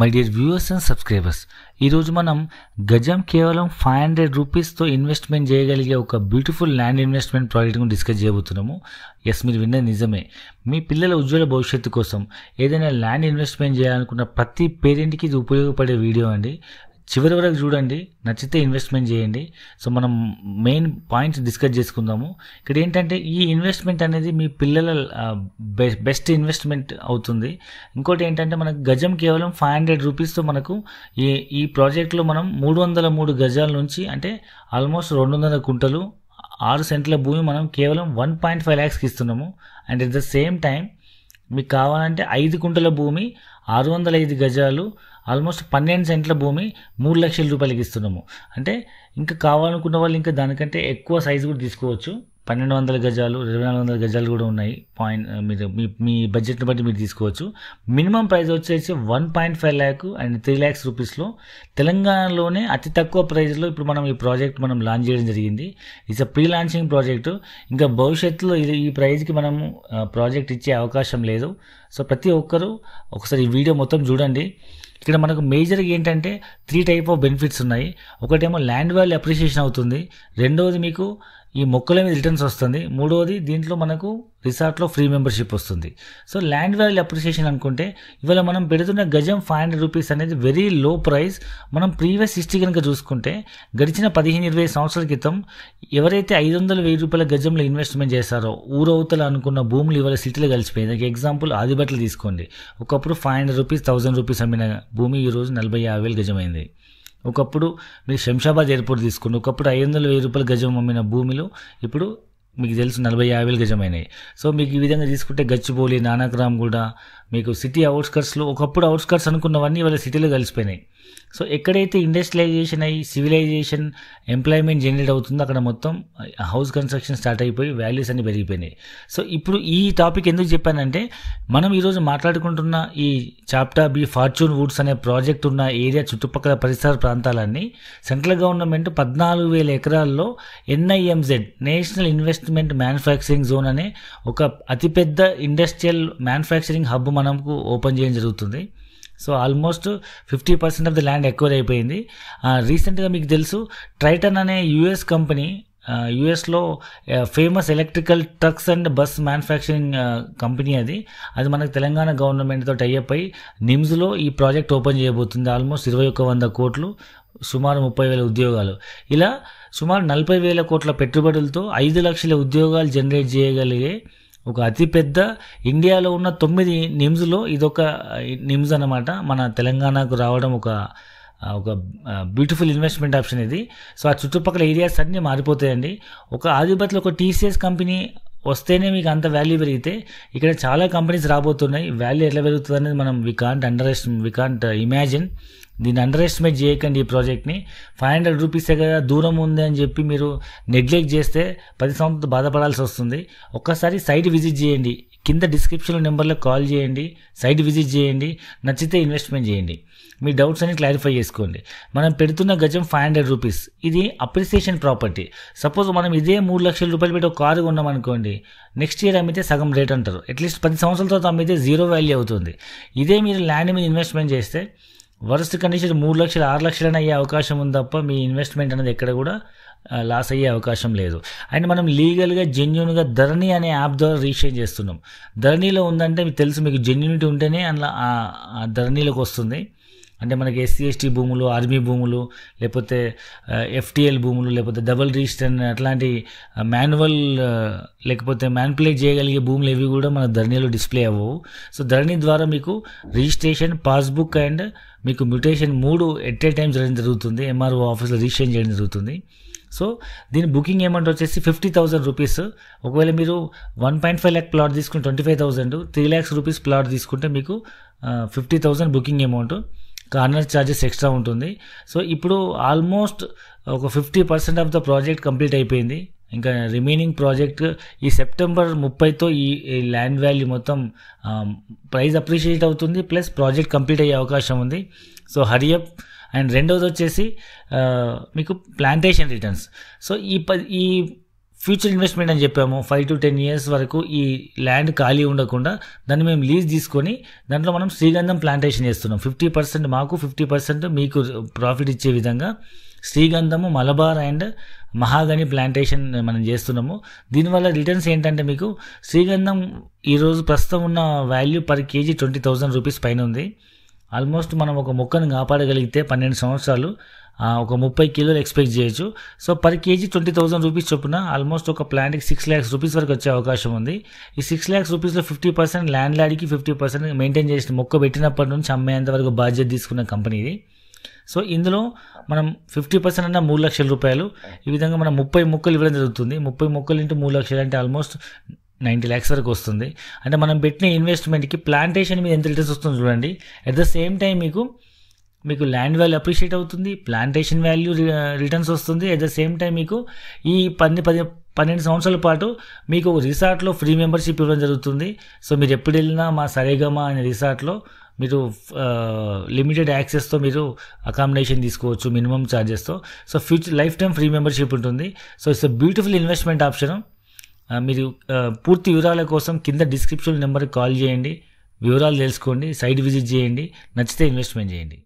my dear viewers and subscribers ఈరోజు మనం గజం కేవలం ఫైవ్ హండ్రెడ్ రూపీస్తో ఇన్వెస్ట్మెంట్ చేయగలిగే ఒక బ్యూటిఫుల్ ల్యాండ్ ఇన్వెస్ట్మెంట్ ప్రాజెక్ట్ను డిస్కస్ చేయబోతున్నాము ఎస్ మీరు విన్నది నిజమే మీ పిల్లల ఉజ్వల భవిష్యత్తు కోసం ఏదైనా ల్యాండ్ ఇన్వెస్ట్మెంట్ చేయాలనుకున్న ప్రతి పేరెంట్కి ఇది ఉపయోగపడే వీడియో అండి చివరి వరకు చూడండి నచ్చితే ఇన్వెస్ట్మెంట్ చేయండి సో మనం మెయిన్ పాయింట్స్ డిస్కస్ చేసుకుందాము ఇక్కడ ఏంటంటే ఈ ఇన్వెస్ట్మెంట్ అనేది మీ పిల్లల బెస్ట్ ఇన్వెస్ట్మెంట్ అవుతుంది ఇంకోటి ఏంటంటే మనకు గజం కేవలం ఫైవ్ హండ్రెడ్ రూపీస్తో మనకు ఈ ఈ ప్రాజెక్ట్లో మనం మూడు వందల మూడు గజాల నుంచి అంటే ఆల్మోస్ట్ రెండు వందల కుంటలు ఆరు సెంట్ల భూమి మనం కేవలం వన్ పాయింట్ ఫైవ్ ల్యాక్స్కి ఇస్తున్నాము and at the same time మీకు కావాలంటే ఐదు కుంటల భూమి ఆరు వందల ఐదు గజాలు ఆల్మోస్ట్ పన్నెండు సెంట్ల భూమి మూడు లక్షల రూపాయలకి ఇస్తున్నాము అంటే ఇంకా కావాలనుకున్న వాళ్ళు ఇంకా దానికంటే ఎక్కువ సైజు కూడా తీసుకోవచ్చు పన్నెండు వందల గజాలు ఇరవై నాలుగు వందల గజాలు కూడా ఉన్నాయి పాయింట్ మీరు మీ మీ బడ్జెట్ని బట్టి మీరు తీసుకోవచ్చు మినిమం ప్రైస్ వచ్చేసి one point five lakh and three lakhs రూపీస్లో తెలంగాణలోనే అతి తక్కువ ప్రైస్లో ఇప్పుడు మనం ఈ ప్రాజెక్ట్ మనం లాంచ్ చేయడం జరిగింది it's a pre launching project ఇంకా భవిష్యత్తులో ఇది ఈ ప్రైజ్కి మనం ప్రాజెక్ట్ ఇచ్చే అవకాశం లేదు సో ప్రతి ఒక్కరూ ఒకసారి ఈ వీడియో మొత్తం చూడండి ఇక్కడ మనకు మేజర్గా ఏంటంటే త్రీ టైప్ ఆఫ్ బెనిఫిట్స్ ఉన్నాయి ఒకటేమో ల్యాండ్ వాల్యూ అప్రిషియేషన్ అవుతుంది రెండవది మీకు ఈ మొక్కల మీద రిటర్న్స్ వస్తుంది మూడవది దీంట్లో మనకు రిసార్ట్లో ఫ్రీ మెంబర్షిప్ వస్తుంది సో ల్యాండ్ వాల్యూ అప్రిషియేషన్ అనుకుంటే ఇవాళ మనం పెడుతున్న గజం ఫైవ్ హండ్రెడ్ రూపీస్ అనేది వెరీ లో ప్రైస్ మనం ప్రీవియస్ హిస్టరీ కనుక చూసుకుంటే గడిచిన పదిహేను ఇరవై సంవత్సరాల క్రితం ఎవరైతే ఐదు వందల వెయ్యి రూపాయల గజంలో ఇన్వెస్ట్మెంట్ చేశారో ఊరవతలు అనుకున్న భూములు ఇవాళ సిటీలో కలిసిపోయింది దానికి ఎగ్జాంపుల్ ఆదిబట్లు తీసుకోండి ఒకప్పుడు five hundred rupees thousand rupees అమ్మిన భూమి ఈరోజు నలభై యాభై వేలు గజమైంది ఒకప్పుడు మీరు శంషాబాద్ ఎయిర్పోర్ట్ తీసుకుని ఒకప్పుడు ఐదు వందల వెయ్యి రూపాయల గజం అమ్మిన భూమిలో ఇప్పుడు మీకు తెలుసు నలభై యాభై గజమైనాయి సో మీకు ఈ విధంగా తీసుకుంటే గచ్చిబౌలి నానాగ్రామ్ కూడా మీకు సిటీ అవుట్స్కర్ట్స్లో ఒకప్పుడు అవుట్స్కర్ట్స్ అనుకున్నవన్నీ ఇవాళ సిటీలో కలిసిపోయినాయి సో ఎక్కడైతే ఇండస్ట్రియలైజేషన్ అయ్యి సివిలైజేషన్ ఎంప్లాయ్మెంట్ జనరేట్ అవుతుందో అక్కడ మొత్తం హౌస్ కన్స్ట్రక్షన్ స్టార్ట్ అయిపోయి వాల్యూస్ అన్ని పెరిగిపోయినాయి సో ఇప్పుడు ఈ టాపిక్ ఎందుకు చెప్పానంటే మనం ఈరోజు మాట్లాడుకుంటున్న ఈ చాప్టా బి ఫార్చ్యూన్ వుడ్స్ అనే ప్రాజెక్ట్ ఉన్న ఏరియా చుట్టుపక్కల పరిసర ప్రాంతాలన్నీ సెంట్రల్ గవర్నమెంట్ పద్నాలుగు వేల ఎకరాల్లో NIMZ national investment manufacturing zone అనే ఒక అతిపెద్ద ఇండస్ట్రియల్ మ్యానుఫ్యాక్చరింగ్ హబ్ మనకు ఓపెన్ చేయడం జరుగుతుంది so almost fifty percent of the land acquire అయిపోయింది రీసెంట్గా మీకు తెలుసు ట్రైటన్ అనే యుఎస్ కంపెనీ యుఎస్లో famous electrical trucks and bus manufacturing company అది అది మనకు తెలంగాణ గవర్నమెంట్తో టైఅప్ అయ్యి నిమ్స్లో ఈ ప్రాజెక్ట్ ఓపెన్ చేయబోతుంది ఆల్మోస్ట్ ఇరవై ఒక్క వంద కోట్లు సుమారు ముప్పై వేల ఉద్యోగాలు ఇలా సుమారు నలభై వేల కోట్ల పెట్టుబడులతో ఐదు లక్షల ఉద్యోగాలు జనరేట్ చేయగలిగే ఒక అతిపెద్ద ఇండియాలో ఉన్న తొమ్మిది నిమ్స్లో ఇదొక నిమ్స్ అనమాట మన తెలంగాణకు రావడం ఒక ఒక బ్యూటిఫుల్ ఇన్వెస్ట్మెంట్ ఆప్షన్ ఇది సో ఆ చుట్టుపక్కల ఏరియాస్ అన్నీ మారిపోతాయండి ఒక ఆదిపతిలో ఒక టీసీఎస్ కంపెనీ వస్తేనే మీకు అంత వాల్యూ పెరిగితే ఇక్కడ చాలా కంపెనీస్ రాబోతున్నాయి వాల్యూ ఎట్లా పెరుగుతుంది అనేది మనం we can't underestimate we can't imagine దీన్ని అండర్ ఎస్టిమేట్ చేయకండి ఈ ప్రాజెక్ట్ని ఫైవ్ హండ్రెడ్ రూపీసే కదా దూరం ఉంది అని చెప్పి మీరు నెగ్లెక్ట్ చేస్తే పది సంవత్సరాలు బాధపడాల్సి వస్తుంది ఒక్కసారి సైట్ విజిట్ చేయండి కింద డిస్క్రిప్షన్లో నెంబర్లో కాల్ చేయండి సైట్ విజిట్ చేయండి నచ్చితే ఇన్వెస్ట్మెంట్ చేయండి మీ డౌట్స్ అన్ని క్లారిఫై చేసుకోండి మనం పెడుతున్న గజం ఫైవ్ హండ్రెడ్ రూపీస్ ఇది అప్రిసియేషన్ ప్రాపర్టీ సపోజ్ మనం ఇదే మూడు లక్షల రూపాయలు పెట్టి ఒక కారు కొన్నాం అనుకోండి నెక్స్ట్ ఇయర్ అమ్మితే సగం రేట్ అంటారు అట్లీస్ట్ పది సంవత్సరాల తర్వాత అమ్మితే జీరో వాల్యూ అవుతుంది ఇదే మీరు ల్యాండ్ మీద ఇన్వెస్ట్మెంట్ చేస్తే వరస్ట్ కండిషన్ మూడు లక్షలు ఆరు లక్షలైనా అయ్యే అవకాశం ఉంది తప్ప మీ ఇన్వెస్ట్మెంట్ అనేది ఎక్కడ కూడా లాస్ అయ్యే అవకాశం లేదు అండ్ మనం లీగల్గా జెన్యున్గా ధరణి అనే యాప్ ద్వారా రీషేర్ చేస్తున్నాం ధరణిలో ఉందంటే మీకు తెలుసు మీకు జెన్యునిటీ ఉంటేనే అందులో ధరణిలోకి వస్తుంది అంటే మనకి ఎస్సీ ఎస్టీ భూములు ఆర్మీ భూములు లేకపోతే ఎఫ్టీఎల్ భూములు లేకపోతే డబల్ రిజిస్టర్ అట్లాంటి మాన్యువల్ లేకపోతే మ్యాన్పులేట్ చేయగలిగే భూములు ఇవి కూడా మన ధరణిలో డిస్ప్లే అవ్వవు సో ధరణి ద్వారా మీకు రిజిస్ట్రేషన్ పాస్బుక్ అండ్ మీకు మ్యూటేషన్ మూడు ఎట్ ఏ టైం జరగడం జరుగుతుంది ఎంఆర్ఓ ఆఫీస్లో రిజిస్ట్రేషన్ చేయడం జరుగుతుంది సో దీని బుకింగ్ అమౌంట్ వచ్చేసి ఫిఫ్టీ థౌసండ్ రూపీస్ ఒకవేళ మీరు one point five lakh plot తీసుకుంటే twenty five thousand three lakhs rupees plot తీసుకుంటే మీకు fifty thousand booking amount corner charges extra ఉంటుంది సో ఇప్పుడు ఆల్మోస్ట్ ఒక fifty percent of the project complete అయిపోయింది ఇంకా రిమైనింగ్ ప్రాజెక్ట్ ఈ సెప్టెంబర్ ముప్పైతో ఈ ల్యాండ్ వాల్యూ మొత్తం ప్రైస్ అప్రిషియేట్ అవుతుంది ప్లస్ ప్రాజెక్ట్ కంప్లీట్ అయ్యే అవకాశం ఉంది సో హరియప్ అండ్ రెండవది వచ్చేసి మీకు ప్లాంటేషన్ రిటర్న్స్ సో ఈ ఈ ఫ్యూచర్ ఇన్వెస్ట్మెంట్ అని చెప్పాము ఫైవ్ టు టెన్ ఇయర్స్ వరకు ఈ ల్యాండ్ ఖాళీ ఉండకుండా దాన్ని మేము లీజ్ తీసుకొని దాంట్లో మనం శ్రీగంధం ప్లాంటేషన్ చేస్తున్నాం ఫిఫ్టీ పర్సెంట్ మాకు ఫిఫ్టీ పర్సెంట్ మీకు ప్రాఫిట్ ఇచ్చే విధంగా శ్రీగంధము మలబార్ అండ్ మహాగని ప్లాంటేషన్ మనం చేస్తున్నాము దీనివల్ల రిటర్న్స్ ఏంటంటే మీకు శ్రీగంధం ఈరోజు ప్రస్తుతం ఉన్న value per kg twenty thousand rupees పైన ఉంది ఆల్మోస్ట్ మనం ఒక మొక్కను కాపాడగలిగితే పన్నెండు సంవత్సరాలు ఒక ముప్పై కిలోలు ఎక్స్పెక్ట్ చేయొచ్చు so per kg twenty thousand rupees చొప్పున ఆల్మోస్ట్ ఒక ప్లాంట్కి సిక్స్ ల్యాక్స్ రూపీస్ వరకు వచ్చే అవకాశం ఉంది ఈ సిక్స్ ల్యాక్స్ రూపీస్లో ఫిఫ్టీ పర్సెంట్ ల్యాండ్ ల్యాడ్కి ఫిఫ్టీ పర్సెంట్ మెయింటైన్ చేసిన మొక్క పెట్టినప్పటి నుంచి అమ్మేంత వరకు బాధ్యత తీసుకున్న కంపెనీ ఇది సో ఇందులో మనం ఫిఫ్టీ పర్సెంట్ అన్న మూడు లక్షల రూపాయలు ఈ విధంగా మనం ముప్పై మొక్కలు ఇవ్వడం జరుగుతుంది ముప్పై మొక్కలు ఇంటూ మూడు లక్షలు అంటే ఆల్మోస్ట్ నైంటీ ల్యాక్స్ వరకు వస్తుంది అంటే మనం పెట్టిన ఇన్వెస్ట్మెంట్కి ప్లాంటేషన్ మీద ఎంత రిటర్న్స్ వస్తుంది చూడండి అట్ ద సేమ్ టైం మీకు మీకు ల్యాండ్ వాల్యూ అప్రిషియేట్ అవుతుంది ప్లాంటేషన్ వాల్యూ రిటర్న్స్ వస్తుంది అట్ ద సేమ్ టైం మీకు ఈ పది పది పన్నెండు సంవత్సరాల పాటు మీకు రిసార్ట్లో ఫ్రీ మెంబర్షిప్ ఇవ్వడం జరుగుతుంది సో మీరు ఎప్పుడు వెళ్ళినా మా సరేగమా అనే రిసార్ట్లో మీరు లిమిటెడ్ యాక్సెస్తో మీరు అకామిడేషన్ తీసుకోవచ్చు మినిమం ఛార్జెస్తో so future life time free membership ఉంటుంది so it's a beautiful investment option మీరు పూర్తి వివరాల కోసం కింద డిస్క్రిప్షన్ నెంబర్కి కాల్ చేయండి వివరాలు తెలుసుకోండి సైట్ విజిట్ చేయండి నచ్చితే ఇన్వెస్ట్మెంట్ చేయండి